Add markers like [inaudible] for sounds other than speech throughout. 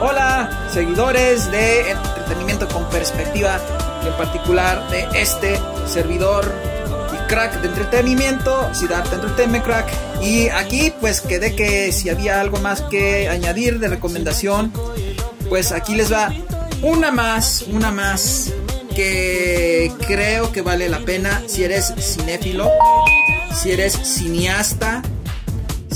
Hola, seguidores de Entretenimiento con Perspectiva, en particular de este servidor y crack de entretenimiento, Siddhartha entretenimiento Crack. Y aquí pues quedé que si había algo más que añadir de recomendación, pues aquí les va una más, una más que creo que vale la pena si eres cinéfilo, si eres cineasta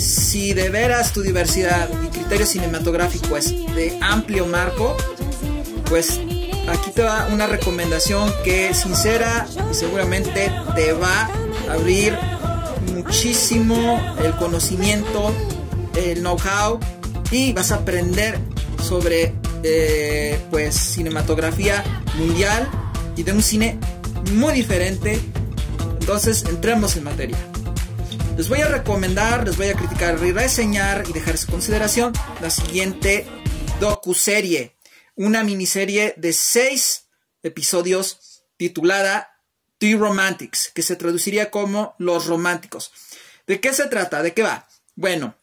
si de veras tu diversidad y criterio cinematográfico es de amplio marco, pues aquí te va una recomendación que es sincera y seguramente te va a abrir muchísimo el conocimiento, el know-how y vas a aprender sobre eh, pues cinematografía mundial y de un cine muy diferente. Entonces entremos en materia. Les voy a recomendar, les voy a criticar y reseñar y dejar su consideración la siguiente docuserie. Una miniserie de seis episodios titulada The Romantics, que se traduciría como Los Románticos. ¿De qué se trata? ¿De qué va? Bueno,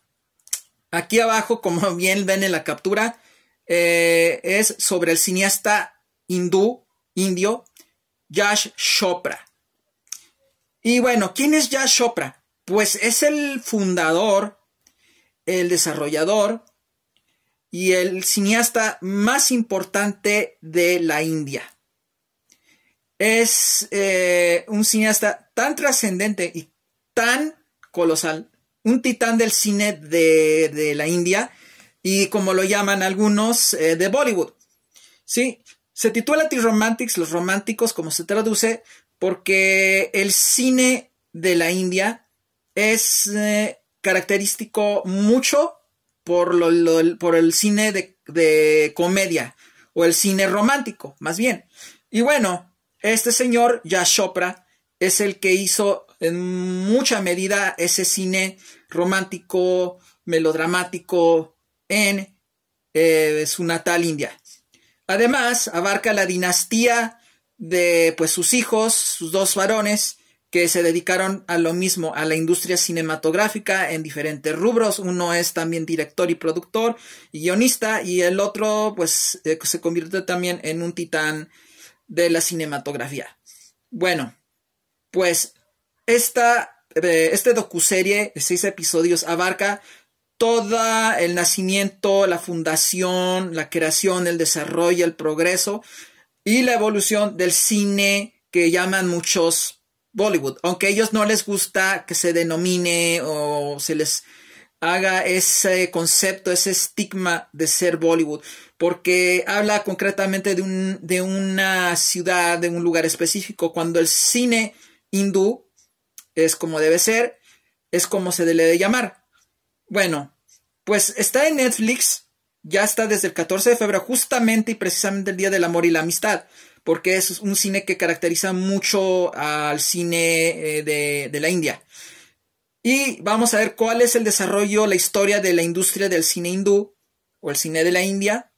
aquí abajo, como bien ven en la captura, eh, es sobre el cineasta hindú, indio, Yash Chopra. Y bueno, ¿quién es Yash Chopra? Pues es el fundador, el desarrollador y el cineasta más importante de la India. Es eh, un cineasta tan trascendente y tan colosal, un titán del cine de, la India y como lo llaman algunos, eh, de Bollywood. Sí, se titula T-Romantics, los románticos, como se traduce, porque el cine de la India es eh, característico mucho por, por el cine de, comedia o el cine romántico, más bien. Y bueno, este señor, Yash Chopra, es el que hizo en mucha medida ese cine romántico, melodramático en eh, su natal India. Además, abarca la dinastía de pues sus hijos, sus dos varones, que se dedicaron a lo mismo, a la industria cinematográfica en diferentes rubros. Uno es también director y productor y guionista y el otro pues eh, se convirtió también en un titán de la cinematografía. Bueno, pues esta, eh, este docuserie de seis episodios abarca todo el nacimiento, la fundación, la creación, el desarrollo, el progreso y la evolución del cine que llaman muchos Bollywood, aunque a ellos no les gusta que se denomine o se les haga ese concepto, ese estigma de ser Bollywood, porque habla concretamente de, un, de una ciudad, de un lugar específico, cuando el cine hindú es como debe ser, es como se debe llamar. Bueno, pues está en Netflix, ya está desde el 14 de febrero, justamente y precisamente el Día del Amor y la Amistad porque es un cine que caracteriza mucho al cine eh, de, la India. Y vamos a ver cuál es el desarrollo, la historia de la industria del cine hindú o el cine de la India.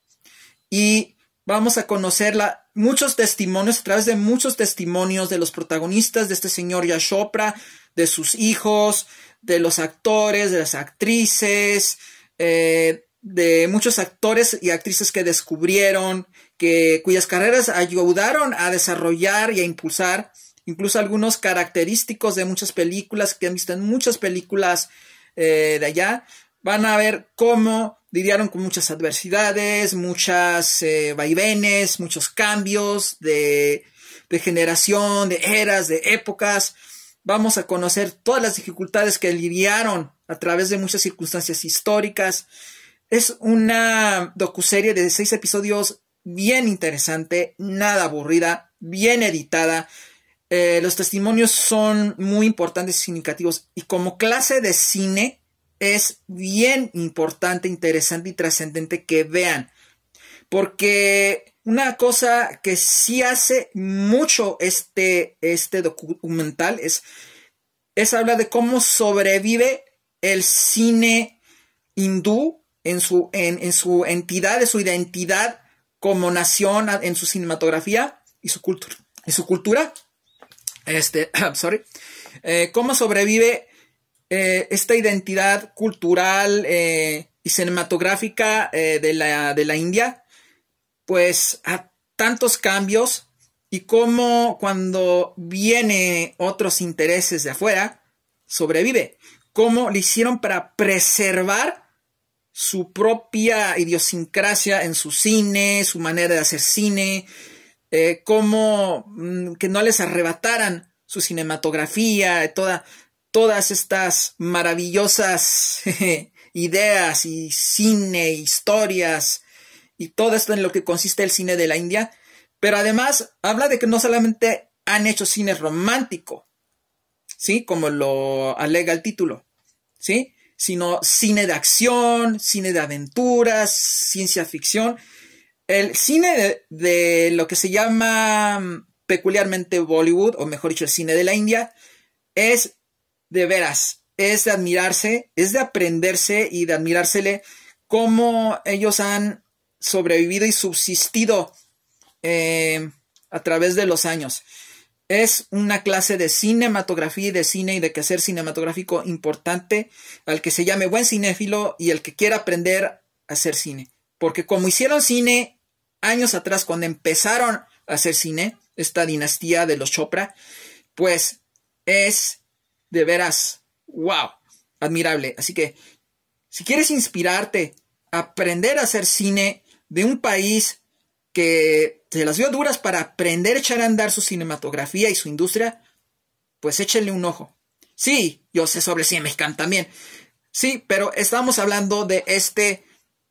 Y vamos a conocer muchos testimonios, a través de muchos testimonios de los protagonistas, de este señor Yashopra, de sus hijos, de los actores, de las actrices, eh, de muchos actores y actrices que descubrieron, que, cuyas carreras ayudaron a desarrollar y a impulsar, incluso algunos característicos de muchas películas que han visto en muchas películas eh, de allá, van a ver cómo lidiaron con muchas adversidades, muchas eh, vaivenes, muchos cambios de, de generación, de eras, de épocas. Vamos a conocer todas las dificultades que lidiaron a través de muchas circunstancias históricas es una docuserie de seis episodios bien interesante, nada aburrida, bien editada. Eh, los testimonios son muy importantes y significativos. Y como clase de cine, es bien importante, interesante y trascendente que vean. Porque una cosa que sí hace mucho este, este documental es, es hablar de cómo sobrevive el cine hindú en su, en, su entidad, De su identidad como nación, en su cinematografía y su cultura. Y su cultura. Este, [clears throat] sorry. Eh, ¿Cómo sobrevive eh, esta identidad cultural eh, y cinematográfica de la, de, la, India? Pues a tantos cambios y cómo cuando viene otros intereses de afuera, sobrevive. ¿Cómo lo hicieron para preservar su propia idiosincrasia en su cine, su manera de hacer cine, eh, cómo mm, que no les arrebataran su cinematografía, toda, todas estas maravillosas ideas y cine, historias y todo esto en lo que consiste el cine de la India. Pero además habla de que no solamente han hecho cine romántico, ¿sí? Como lo alega el título, ¿sí? sino cine de acción, cine de aventuras, ciencia ficción. El cine de, lo que se llama mm, peculiarmente Bollywood, o mejor dicho, el cine de la India, es de veras, es de admirarse, es de aprenderse y de admirársele cómo ellos han sobrevivido y subsistido eh, a través de los años es una clase de cinematografía y de cine y de hacer cinematográfico importante al que se llame buen cinéfilo y el que quiera aprender a hacer cine. Porque como hicieron cine años atrás, cuando empezaron a hacer cine, esta dinastía de los Chopra, pues es de veras, wow, admirable. Así que, si quieres inspirarte, aprender a hacer cine de un país que se las vio duras para aprender a echar a andar su cinematografía y su industria, pues échenle un ojo. Sí, yo sé sobre cine mexicano también. Sí, pero estamos hablando de este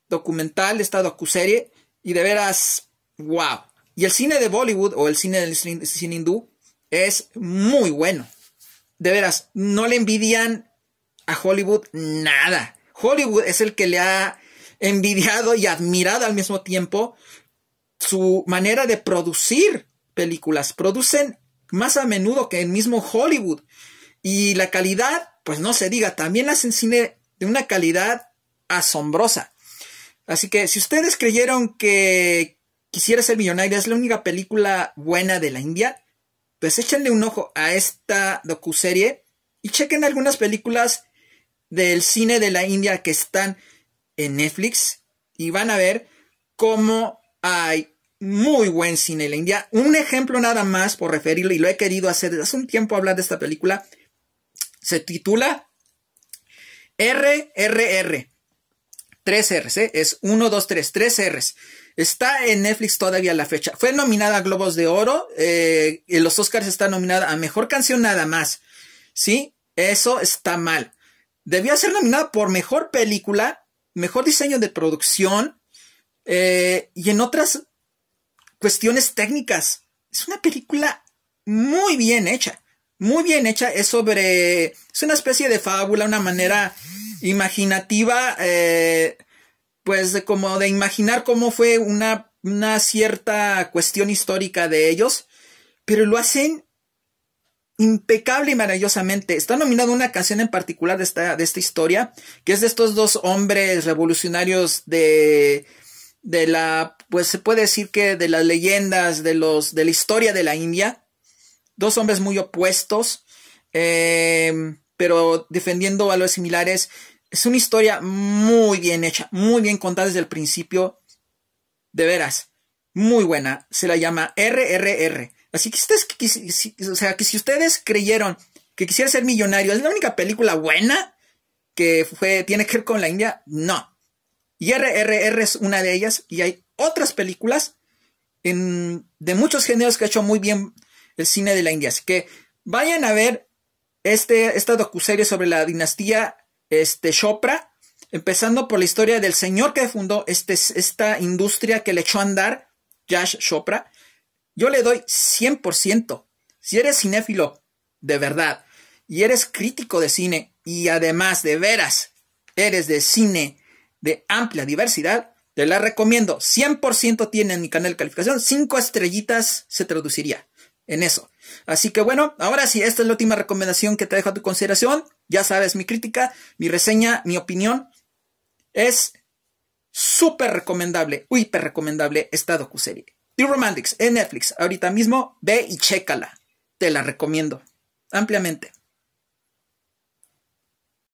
documental, de esta docuserie, y de veras, wow. Y el cine de Bollywood o el cine del cine hindú es muy bueno. De veras, no le envidian a Hollywood nada. Hollywood es el que le ha envidiado y admirado al mismo tiempo su manera de producir películas. Producen más a menudo que el mismo Hollywood. Y la calidad, pues no se diga, también hacen cine de una calidad asombrosa. Así que si ustedes creyeron que Quisiera ser Millonaria es la única película buena de la India, pues échenle un ojo a esta docuserie y chequen algunas películas del cine de la India que están en Netflix y van a ver cómo hay muy buen cine en la India. Un ejemplo nada más por referirlo, y lo he querido hacer hace un tiempo hablar de esta película, se titula RRR. Tres R's, ¿eh? es 1, 2, 3, 3 R's. Está en Netflix todavía la fecha. Fue nominada a Globos de Oro. Eh, en los Oscars está nominada a Mejor Canción nada más. ¿Sí? Eso está mal. ...debía ser nominada por Mejor Película, Mejor Diseño de Producción, eh, y en otras cuestiones técnicas. Es una película muy bien hecha, muy bien hecha. Es sobre, es una especie de fábula, una manera imaginativa, eh, pues de, como de imaginar cómo fue una, cierta cuestión histórica de ellos, pero lo hacen impecable y maravillosamente. Está nominada una canción en particular de esta, de esta historia, que es de estos dos hombres revolucionarios de, de la, pues se puede decir que de las leyendas, de, los, de la historia de la India, dos hombres muy opuestos, em, pero defendiendo valores similares. Es una historia muy bien hecha, muy bien contada desde el principio, de veras, muy buena. Se la llama RRR. Así que, ustedes, o sea, que si ustedes creyeron que quisiera ser millonario, es la única película buena que fue, tiene que ver con la India, no. Y RRR es una de ellas. Y hay otras películas de muchos géneros que ha hecho muy bien el cine de la India. Así que vayan a ver este, esta docuserie sobre la dinastía este, Chopra, empezando por la historia del señor que fundó este, esta industria que le echó a andar, Jash Chopra. Yo le doy 100%. Si eres cinéfilo, de verdad, y eres crítico de cine, y además de veras, eres de cine de amplia diversidad, te la recomiendo. 100% tiene en mi canal de calificación. cinco estrellitas se traduciría en eso. Así que bueno, ahora sí, esta es la última recomendación que te dejo a tu consideración. Ya sabes, mi crítica, mi reseña, mi opinión es súper recomendable, hiper recomendable esta docuserie. The Romantics en Netflix, ahorita mismo, ve y chécala. Te la recomiendo ampliamente.